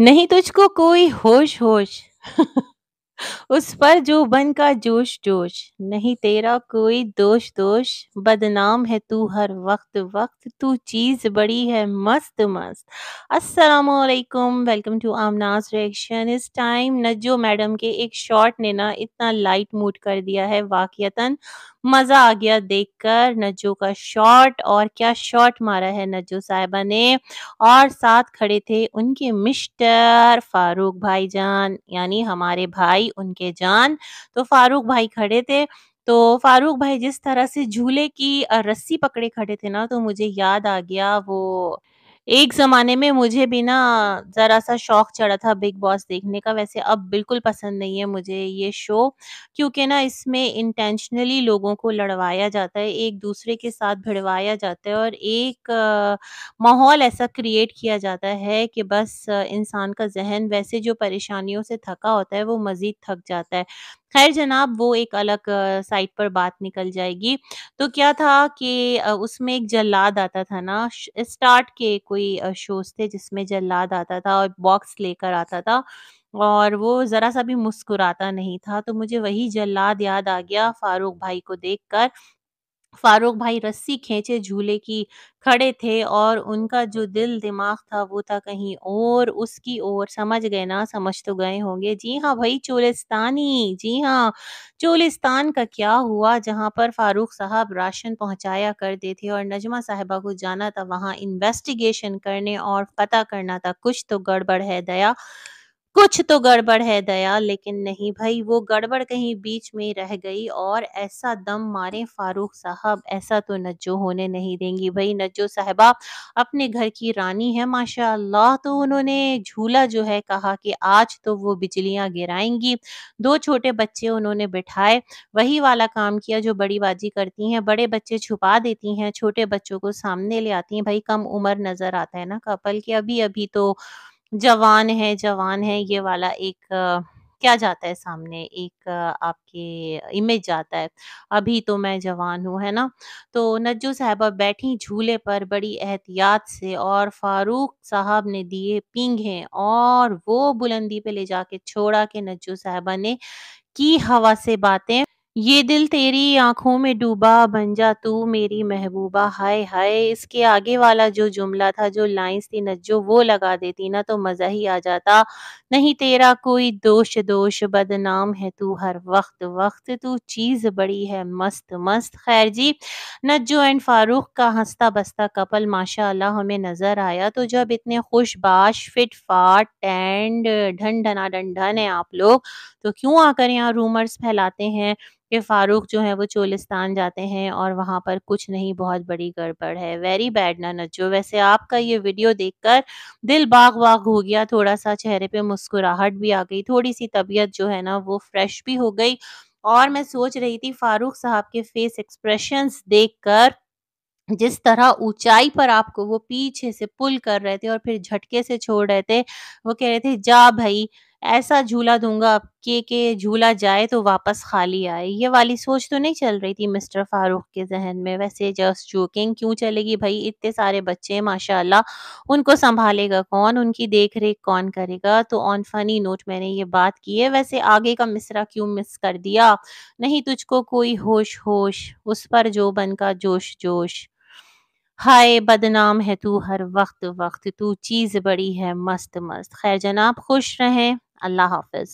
नहीं तुझको कोई होश होश उस पर जो बन का जोश-जोश, नहीं तेरा कोई दोष-दोष, बदनाम है तू हर वक़्त-वक़्त, तू चीज़ बड़ी है मस्त-मस्त। वालेकुम वेलकम टू आमनाज़ रिएक्शन। इस टाइम नज़्ज़ो मैडम के एक शॉट ने ना इतना लाइट मूड कर दिया है वाक़इअतन, मज़ा आ गया देखकर नज़्ज़ो का शॉट और क्या शॉट मारा है नज़्ज़ो साहिबा ने और साथ खड़े थे उनके मिस्टर फ़ारूक भाईजान यानी हमारे भाई गई उनके जान तो फारूक भाई खड़े थे तो फारूक भाई जिस तरह से झूले की रस्सी पकड़े खड़े थे ना तो मुझे याद आ गया वो एक ज़माने में मुझे भी ना ज़रा-सा शौक चढ़ा था बिग बॉस देखने का, वैसे अब बिल्कुल पसंद नहीं है मुझे ये शो, क्योंकि ना इसमें इंटेंशनली लोगों को लड़वाया जाता है, एक-दूसरे के साथ भिड़वाया जाता है और एक माहौल ऐसा क्रिएट किया जाता है कि बस इंसान का ज़हन वैसे जो परेशानियों से थका होता है, वो मज़ीद थक जाता है। खैर जनाब वो एक अलग साइट पर बात निकल जाएगी। तो क्या था कि उसमें एक जल्लाद आता था ना स्टार्ट के कोई शोज़ थे जिसमें जल्लाद आता था और बॉक्स लेकर आता था और वो ज़रा-सा भी मुस्कुराता नहीं था। तो मुझे वही जल्लाद याद आ गया फ़ारूक भाई को देखकर। फ़ारूक भाई रस्सी खींचे झूले की खड़े थे और उनका जो दिल-दिमाग था वो था कहीं और उसकी ओर समझ गए ना, समझ तो गए होंगे। जी हाँ भाई चोलिस्तानी, जी हाँ। चोलिस्तान का क्या हुआ जहाँ पर फ़ारूक साहब राशन पहुँचाया करते थे और नजमा साहबा को जाना था वहाँ इन्वेस्टिगेशन करने और पता करना था कुछ तो गड़बड़ है दया। कुछ तो गड़बड़ है दया लेकिन नहीं भाई वो गड़बड़ कहीं बीच में रह गई और ऐसा दम मारे फारूक साहब ऐसा तो नज्जो होने नहीं देंगी भाई नज्जो साहबा अपने घर की रानी है माशाल्लाह तो उन्होंने झूला जो है कहा कि आज तो वो बिजलियां गिराएंगी दो छोटे बच्चे उन्होंने बिठाए वही वाला काम किया जो बड़ी बाजी करती है बड़े बच्चे छुपा देती हैं छोटे बच्चों को सामने ले आती हैं भाई कम उम्र नजर आता है ना कपल के अभी अभी तो जवान है जवान है ये वाला एक क्या जाता है सामने एक आपके इमेज जाता है अभी तो मैं जवान हूँ है ना तो नज्जू साहबा बैठी झूले पर बड़ी एहतियात से और फारूक साहब ने दिए पींघे और वो बुलंदी पे ले जाके छोड़ा के नज्जू साहबा ने की हवा से बातें ये दिल तेरी आंखों में डूबा बन जा तू मेरी महबूबा हाय हाय! इसके आगे वाला जो जुमला था, जो लाइन्स थी नज्जो वो लगा देती ना तो मज़ा ही आ जाता। नहीं तेरा कोई दोष-दोष बदनाम है तू हर वक़्त-वक़्त तू चीज़ बड़ी है मस्त-मस्त। ख़ैर जी, नज्जो एंड फ़ारूक का हंसता बसता कपल माशाला हमें नज़र आया तो जब इतने खुशबाश, फ़िट-फ़ाट एंड ढन ढना ढन है आप लोग, तो क्यों आकर यहाँ रूमर्स फैलाते हैं कि फ़ारूक जो है वो चोलिस्तान जाते हैं और वहाँ पर कुछ नहीं बहुत बड़ी गड़बड़ है। वेरी बैड ना नचो। वैसे आपका ये वीडियो देखकर दिल बाग़-बाग़ हो गया, थोड़ा-सा चेहरे पे मुस्कुराहट भी आ गई, थोड़ी-सी तबीयत जो है ना वो फ्रेश भी हो गई और मैं सोच रही थी फ़ारूक साहब के फ़ेस देख कर जिस तरह ऊंचाई पर आपको वो पीछे से पुल कर रहे थे और फिर झटके से छोड़ रहे थे, वो कह रहे थे जा भाई ऐसा झूला दूंगा आपके के झूला जाए तो वापस खाली आए, ये वाली सोच तो नहीं चल रही थी मिस्टर फ़ारूक के ज़हन में। वैसे जस्ट जोकिंग क्यों चलेगी भई इतने सारे बच्चे हैं माशाअल्लाह, उनको संभालेगा कौन? उनकी देख-रेख कौन करेगा? तो ऑन फ़नी नोट मैंने ये बात की है, वैसे आगे का मिसरा क्यों मिस कर दिया? नहीं तुझको कोई होश-होश, उस पर जो बन का जोश-जोश। हाय बदनाम है तू हर वक़्त-वक़्त, तू चीज़ बड़ी है मस्त-मस्त। ख़ैर जनाब खुश रहें। আল্লাহ হাফেজ